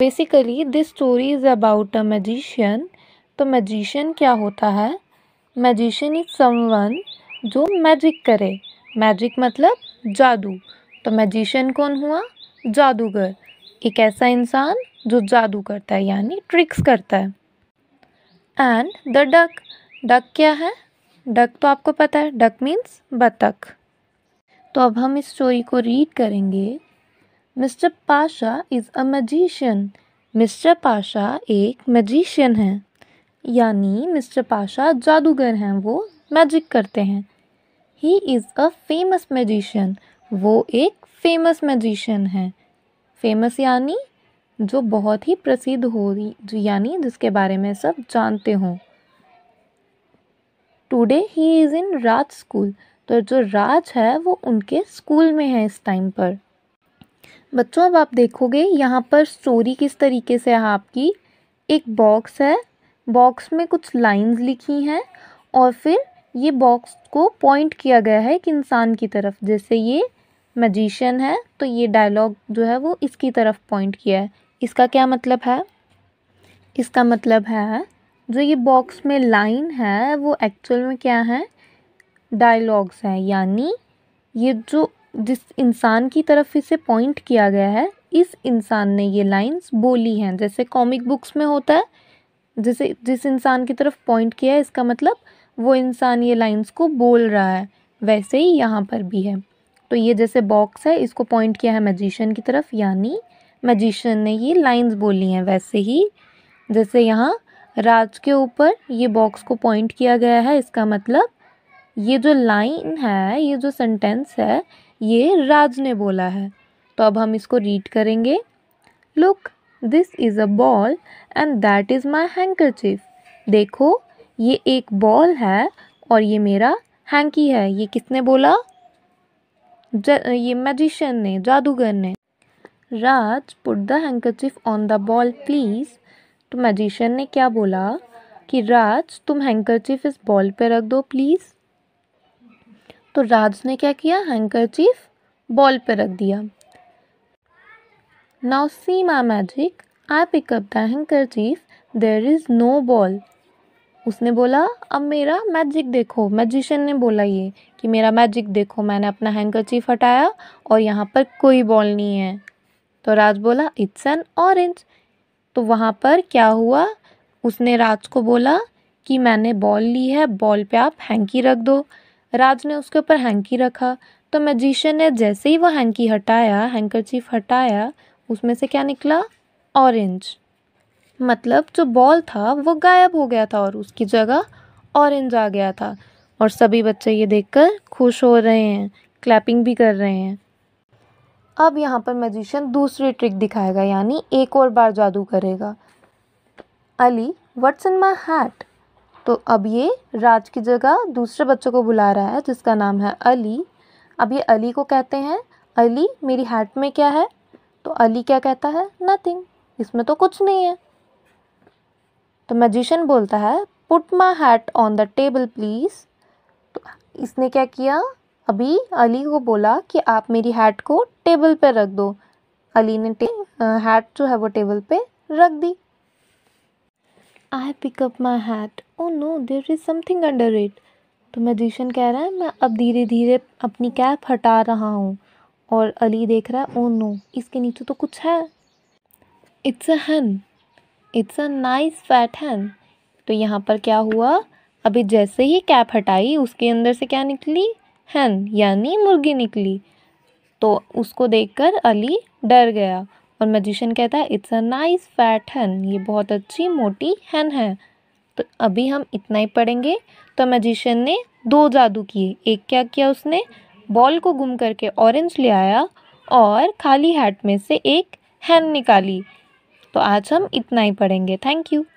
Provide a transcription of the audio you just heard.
basically this story is about a magician तो magician क्या होता है मैजिशियन इज समन जो मैजिक करे मैजिक मतलब जादू तो मैजिशियन कौन हुआ जादूगर एक ऐसा इंसान जो जादू करता है यानी ट्रिक्स करता है एंड द डक डक क्या है डक तो आपको पता है डक मीन्स बतख तो अब हम इस स्टोरी को रीड करेंगे mister Pasha is a magician mister Pasha एक मजिशियन है यानी मिस्टर पाशा जादूगर हैं वो मैजिक करते हैं he is a famous magician वो एक फेमस मजिशियन है फेमस यानी जो बहुत ही प्रसिद्ध हो यानी जिसके बारे में सब जानते हों today he is in Raj school तो जो राज है वो उनके स्कूल में है इस टाइम पर बच्चों अब आप देखोगे यहाँ पर स्टोरी किस तरीके से है आपकी एक बॉक्स है बॉक्स में कुछ लाइंस लिखी हैं और फिर ये बॉक्स को पॉइंट किया गया है एक इंसान की तरफ जैसे ये मैजिशियन है तो ये डायलॉग जो है वो इसकी तरफ पॉइंट किया है इसका क्या मतलब है इसका मतलब है जो ये बॉक्स में लाइन है वो एक्चुअल में क्या है डायलॉग्स हैं यानी ये जो जिस इंसान की तरफ इसे पॉइंट किया गया है इस इंसान ने ये लाइंस बोली हैं जैसे कॉमिक बुक्स में होता है जैसे जिस इंसान की तरफ पॉइंट किया है इसका मतलब वो इंसान ये लाइंस को बोल रहा है वैसे ही यहाँ पर भी है तो ये जैसे बॉक्स है इसको पॉइंट किया है मैजिशियन की तरफ यानी मैजिशियन ने ये लाइंस बोली हैं वैसे ही जैसे यहाँ राज के ऊपर ये बॉक्स को पॉइंट किया गया है इसका मतलब ये जो लाइन है ये जो सेंटेंस है ये राज ने बोला है तो अब हम इसको रीड करेंगे look this is a ball and that is my chief देखो ये एक बॉल है और ये मेरा हैंकी है ये किसने बोला ये मैजिशियन ने जादूगर ने Raj put the chief on the ball please तो मैजिशियन ने क्या बोला कि राज तुम चिफ इस बॉल पे रख दो प्लीज़ तो राज ने क्या किया हैंकर चीफ बॉल पे रख दिया now see my magic I pick up the chief there is no ball उसने बोला अब मेरा मैजिक देखो मैजिशियन ने बोला ये कि मेरा मैजिक देखो मैंने अपना हैंकर चीफ हटाया और यहाँ पर कोई बॉल नहीं है तो राज बोला इट्स एन ऑरेंज तो वहाँ पर क्या हुआ उसने राज को बोला कि मैंने बॉल ली है बॉल पे आप हैंकी रख दो राज ने उसके ऊपर हैंकी रखा तो मैजिशियन ने जैसे ही वो हैंकी हटाया चीफ हटाया उसमें से क्या निकला ऑरेंज मतलब जो बॉल था वो गायब हो गया था और उसकी जगह ऑरेंज आ गया था और सभी बच्चे ये देखकर खुश हो रहे हैं क्लैपिंग भी कर रहे हैं अब यहाँ पर मैजिशियन दूसरी ट्रिक दिखाएगा यानी एक और बार जादू करेगा Ali what's in my hat तो अब ये राज की जगह दूसरे बच्चों को बुला रहा है जिसका नाम है अली अब ये अली को कहते हैं अली मेरी हैट में क्या है तो अली क्या कहता है नथिंग इसमें तो कुछ नहीं है तो मैजिशन बोलता है put my hat on the table please तो इसने क्या किया अभी अली को बोला कि आप मेरी हैट को टेबल पर रख दो अली ने हैट जो है वो टेबल पर रख दी I pick up my hat oh no there is something under it तो मैजिशियन कह रहा है मैं अब धीरे धीरे अपनी कैप हटा रहा हूँ और अली देख रहा है ओ oh नो इसके नीचे तो कुछ है it's a hen it's a nice fat hen तो यहाँ पर क्या हुआ अभी जैसे ही कैप हटाई उसके अंदर से क्या निकली हैन यानी मुर्गी निकली तो उसको देखकर अली डर गया और मैजिशियन कहता है it's a nice fat hen ये बहुत अच्छी मोटी हैन है तो अभी हम इतना ही पढ़ेंगे तो मैजिशियन ने दो जादू किए एक क्या किया उसने बॉल को गुम करके ऑरेंज ले आया और खाली हैट में से एक हैन निकाली तो आज हम इतना ही पढ़ेंगे थैंक यू